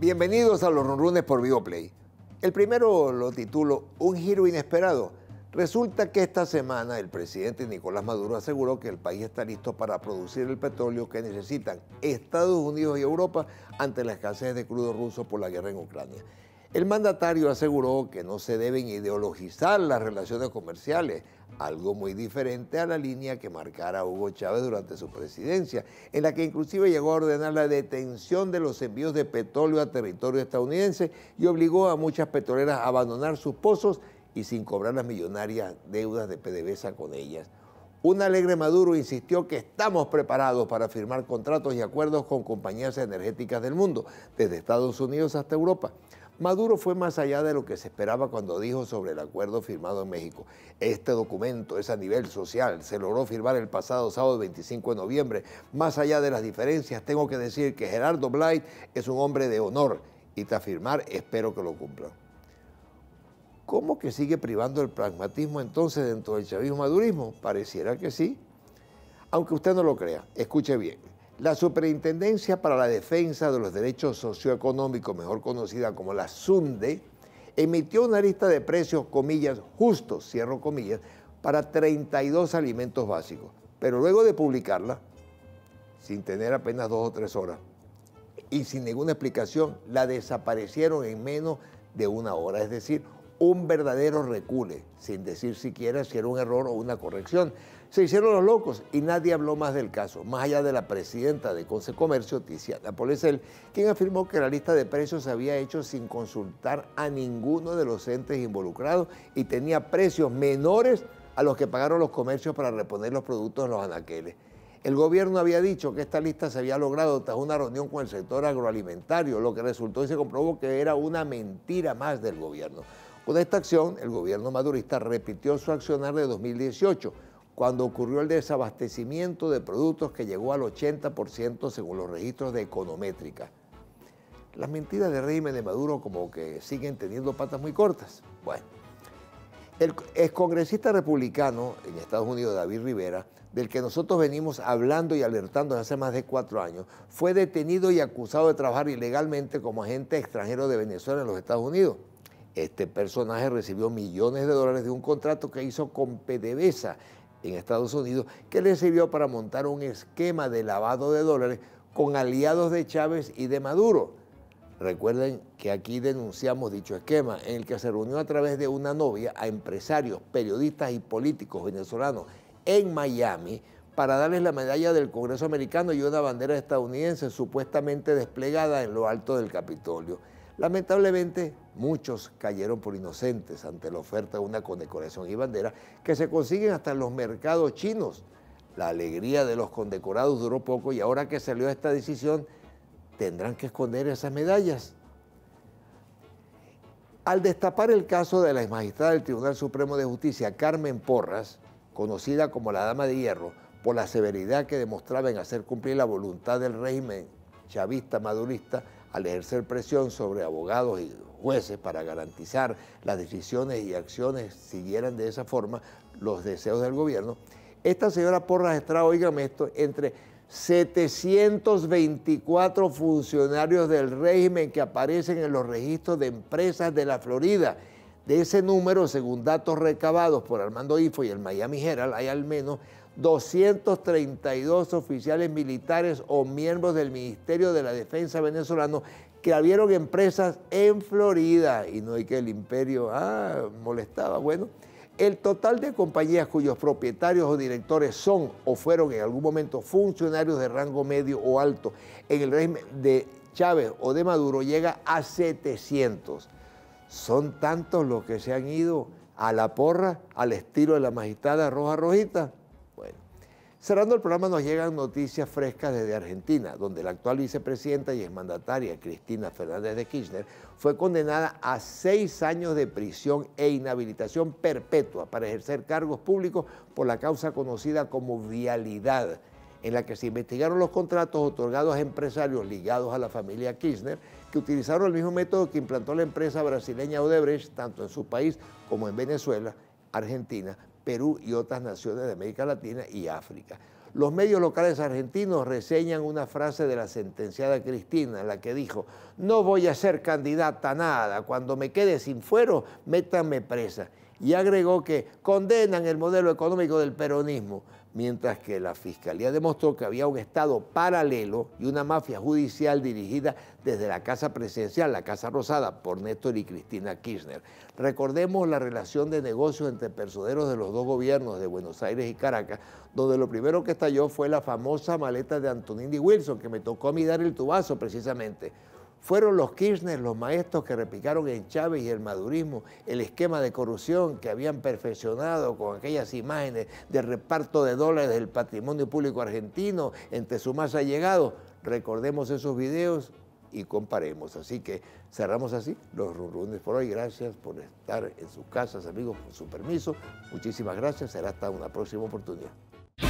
Bienvenidos a los Runes por Bioplay. El primero lo titulo Un giro inesperado. Resulta que esta semana el presidente Nicolás Maduro aseguró que el país está listo para producir el petróleo que necesitan Estados Unidos y Europa ante la escasez de crudo ruso por la guerra en Ucrania. El mandatario aseguró que no se deben ideologizar las relaciones comerciales, algo muy diferente a la línea que marcara Hugo Chávez durante su presidencia, en la que inclusive llegó a ordenar la detención de los envíos de petróleo a territorio estadounidense y obligó a muchas petroleras a abandonar sus pozos y sin cobrar las millonarias deudas de PDVSA con ellas. Un alegre Maduro insistió que estamos preparados para firmar contratos y acuerdos con compañías energéticas del mundo, desde Estados Unidos hasta Europa. Maduro fue más allá de lo que se esperaba cuando dijo sobre el acuerdo firmado en México. Este documento es a nivel social, se logró firmar el pasado sábado 25 de noviembre. Más allá de las diferencias, tengo que decir que Gerardo Blight es un hombre de honor y tras firmar espero que lo cumpla. ¿Cómo que sigue privando el pragmatismo entonces dentro del chavismo-madurismo? Pareciera que sí. Aunque usted no lo crea, escuche bien. La Superintendencia para la Defensa de los Derechos Socioeconómicos, mejor conocida como la SUNDE, emitió una lista de precios, comillas, justos, cierro comillas, para 32 alimentos básicos. Pero luego de publicarla, sin tener apenas dos o tres horas y sin ninguna explicación, la desaparecieron en menos de una hora. Es decir, un verdadero recule, sin decir siquiera si era un error o una corrección. Se hicieron los locos y nadie habló más del caso, más allá de la presidenta de Comercio, Tiziana Polesel, quien afirmó que la lista de precios se había hecho sin consultar a ninguno de los entes involucrados y tenía precios menores a los que pagaron los comercios para reponer los productos en los anaqueles. El gobierno había dicho que esta lista se había logrado tras una reunión con el sector agroalimentario, lo que resultó y se comprobó que era una mentira más del gobierno. Con esta acción, el gobierno madurista repitió su accionar de 2018 cuando ocurrió el desabastecimiento de productos que llegó al 80% según los registros de Econométrica. Las mentiras del régimen de Maduro como que siguen teniendo patas muy cortas. Bueno, el excongresista republicano en Estados Unidos, David Rivera, del que nosotros venimos hablando y alertando desde hace más de cuatro años, fue detenido y acusado de trabajar ilegalmente como agente extranjero de Venezuela en los Estados Unidos. Este personaje recibió millones de dólares de un contrato que hizo con PDVSA en Estados Unidos, que le sirvió para montar un esquema de lavado de dólares con aliados de Chávez y de Maduro. Recuerden que aquí denunciamos dicho esquema en el que se reunió a través de una novia a empresarios, periodistas y políticos venezolanos en Miami para darles la medalla del Congreso americano y una bandera estadounidense supuestamente desplegada en lo alto del Capitolio. Lamentablemente, muchos cayeron por inocentes ante la oferta de una condecoración y bandera que se consiguen hasta en los mercados chinos. La alegría de los condecorados duró poco y ahora que salió esta decisión, tendrán que esconder esas medallas. Al destapar el caso de la magistrada del Tribunal Supremo de Justicia, Carmen Porras, conocida como la Dama de Hierro, por la severidad que demostraba en hacer cumplir la voluntad del régimen chavista madurista, al ejercer presión sobre abogados y jueces para garantizar las decisiones y acciones siguieran de esa forma los deseos del gobierno, esta señora Porras Estrada, oígame esto, entre 724 funcionarios del régimen que aparecen en los registros de empresas de la Florida de ese número, según datos recabados por Armando Ifo y el Miami Herald, hay al menos 232 oficiales militares o miembros del Ministerio de la Defensa venezolano que abrieron empresas en Florida y no hay que el imperio ah, molestaba. Bueno, el total de compañías cuyos propietarios o directores son o fueron en algún momento funcionarios de rango medio o alto en el régimen de Chávez o de Maduro llega a 700. Son tantos los que se han ido a la porra, al estilo de la magistrada Roja Rojita. Bueno, cerrando el programa nos llegan noticias frescas desde Argentina, donde la actual vicepresidenta y exmandataria Cristina Fernández de Kirchner fue condenada a seis años de prisión e inhabilitación perpetua para ejercer cargos públicos por la causa conocida como vialidad en la que se investigaron los contratos otorgados a empresarios ligados a la familia Kirchner, que utilizaron el mismo método que implantó la empresa brasileña Odebrecht, tanto en su país como en Venezuela, Argentina, Perú y otras naciones de América Latina y África. Los medios locales argentinos reseñan una frase de la sentenciada Cristina, en la que dijo, no voy a ser candidata a nada, cuando me quede sin fuero, métame presa. Y agregó que condenan el modelo económico del peronismo mientras que la Fiscalía demostró que había un Estado paralelo y una mafia judicial dirigida desde la Casa Presidencial, la Casa Rosada, por Néstor y Cristina Kirchner. Recordemos la relación de negocios entre personeros de los dos gobiernos de Buenos Aires y Caracas, donde lo primero que estalló fue la famosa maleta de Antonini Wilson, que me tocó a mí dar el tubazo precisamente. Fueron los Kirchner los maestros que replicaron en Chávez y el madurismo el esquema de corrupción que habían perfeccionado con aquellas imágenes de reparto de dólares del patrimonio público argentino entre su más allegado. Recordemos esos videos y comparemos. Así que cerramos así los Rurunes por hoy. Gracias por estar en sus casas, amigos, con su permiso. Muchísimas gracias. Será hasta una próxima oportunidad.